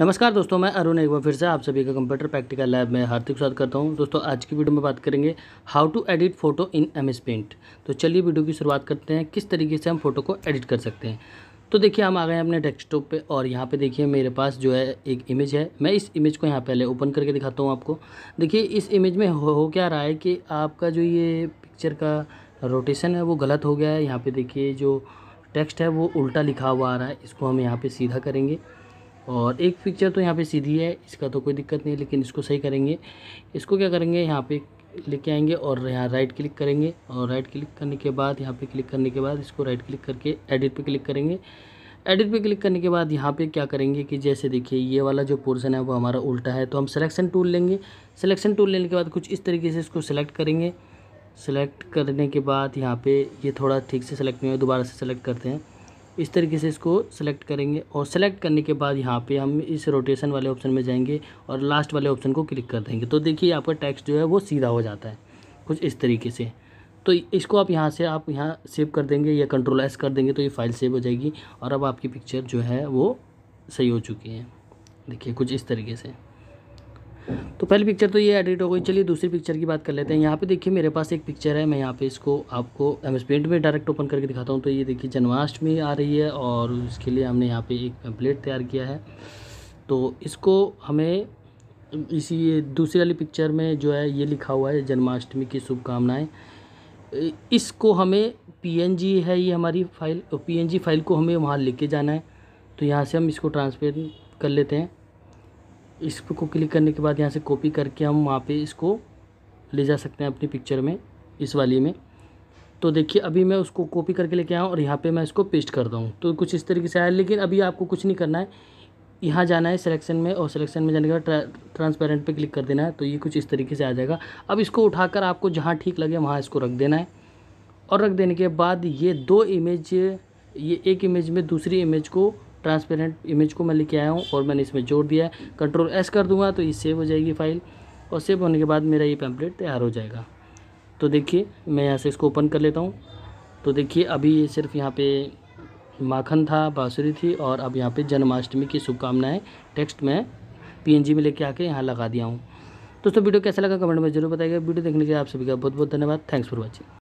नमस्कार दोस्तों मैं अरुण एक बार फिर से आप सभी का कंप्यूटर प्रैक्टिकल लैब में हार्दिक स्वागत करता हूं दोस्तों आज की वीडियो में बात करेंगे how to edit photo in M S paint तो चलिए वीडियो की शुरुआत करते हैं किस तरीके से हम फोटो को एडिट कर सकते हैं तो देखिए हम आ गए हैं अपने डेस्कटॉप पे और यहाँ पे देखिए मेरे पास जो है एक इमेज है मैं इस इमेज को यहाँ पहले ओपन करके दिखाता हूँ आपको देखिए इस इमेज में हो, हो क्या रहा है कि आपका जो ये पिक्चर का रोटेशन है वो गलत हो गया है यहाँ पर देखिए जो टेक्स्ट है वो उल्टा लिखा हुआ आ रहा है इसको हम यहाँ पर सीधा करेंगे और एक पिक्चर तो यहाँ पे सीधी है इसका तो कोई दिक्कत नहीं लेकिन इसको सही करेंगे इसको क्या करेंगे यहाँ पे लेके आएंगे और यहाँ राइट क्लिक करेंगे और राइट क्लिक करने के बाद यहाँ पे क्लिक करने के बाद इसको राइट क्लिक करके एडिट पे क्लिक करेंगे एडिट पे क्लिक करने के बाद यहाँ पे क्या करेंगे कि जैसे देखिए ये वाला जो पोर्सन है वो हमारा उल्टा है तो हम सिलेक्शन टूल लेंगे सिलेक्शन टूल लेने के बाद कुछ इस तरीके से इसको सेलेक्ट करेंगे सेलेक्ट करने के बाद यहाँ पर ये थोड़ा ठीक से सेलेक्ट नहीं हुआ दोबारा से सेलेक्ट करते हैं इस तरीके से इसको सेलेक्ट करेंगे और सेलेक्ट करने के बाद यहाँ पे हम इस रोटेशन वाले ऑप्शन में जाएंगे और लास्ट वाले ऑप्शन को क्लिक कर देंगे तो देखिए आपका टेक्स्ट जो है वो सीधा हो जाता है कुछ इस तरीके से तो इसको आप यहाँ से आप यहाँ सेव कर देंगे या कंट्रोल एस कर देंगे तो ये फाइल सेव हो जाएगी और अब आपकी पिक्चर जो है वो सही हो चुकी है देखिए कुछ इस तरीके से तो पहली पिक्चर तो ये एडिट हो गई चलिए दूसरी पिक्चर की बात कर लेते हैं यहाँ पे देखिए मेरे पास एक पिक्चर है मैं यहाँ पे इसको आपको एम एस पेंट में डायरेक्ट ओपन करके दिखाता हूँ तो ये देखिए जन्माष्टमी आ रही है और इसके लिए हमने यहाँ पे एक पेम्पलेट तैयार किया है तो इसको हमें इसी दूसरी वाली पिक्चर में जो है ये लिखा हुआ है जन्माष्टमी की शुभकामनाएँ इसको हमें पी है ये हमारी फाइल पी फाइल को हमें वहाँ लेके जाना है तो यहाँ से हम इसको ट्रांसफर कर लेते हैं इस को क्लिक करने के बाद यहाँ से कॉपी करके हम वहाँ पे इसको ले जा सकते हैं अपनी पिक्चर में इस वाली में तो देखिए अभी मैं उसको कॉपी करके लेके आया और यहाँ पे मैं इसको पेस्ट कर दूँ तो कुछ इस तरीके से आया लेकिन अभी आपको कुछ नहीं करना है यहाँ जाना है सिलेक्शन में और सिलेक्शन में जाने के बाद ट्रांसपेरेंट पर क्लिक कर देना है तो ये कुछ इस तरीके से आ जाएगा अब इसको उठाकर आपको जहाँ ठीक लगे वहाँ इसको रख देना है और रख देने के बाद ये दो इमेज ये एक इमेज में दूसरी इमेज को ट्रांसपेरेंट इमेज को मैं लेके आया हूँ और मैंने इसमें जोड़ दिया कंट्रोल एस कर दूंगा तो ये सेव हो जाएगी फाइल और सेव होने के बाद मेरा ये पैम्पलेट तैयार हो जाएगा तो देखिए मैं यहाँ से इसको ओपन कर लेता हूँ तो देखिए अभी ये सिर्फ यहाँ पे माखन था बाँसुरी थी और अब यहाँ पे जन्माष्टमी की शुभकामनाएं टेक्स्ट में पीएनजी में लेके आके यहाँ लगा दिया हूँ दोस्तों वीडियो कैसा लगा कमेंट में जरूर बताएगा वीडियो देखने के लिए आप सभी का बहुत बहुत धन्यवाद थैंक्स फॉर वॉचिंग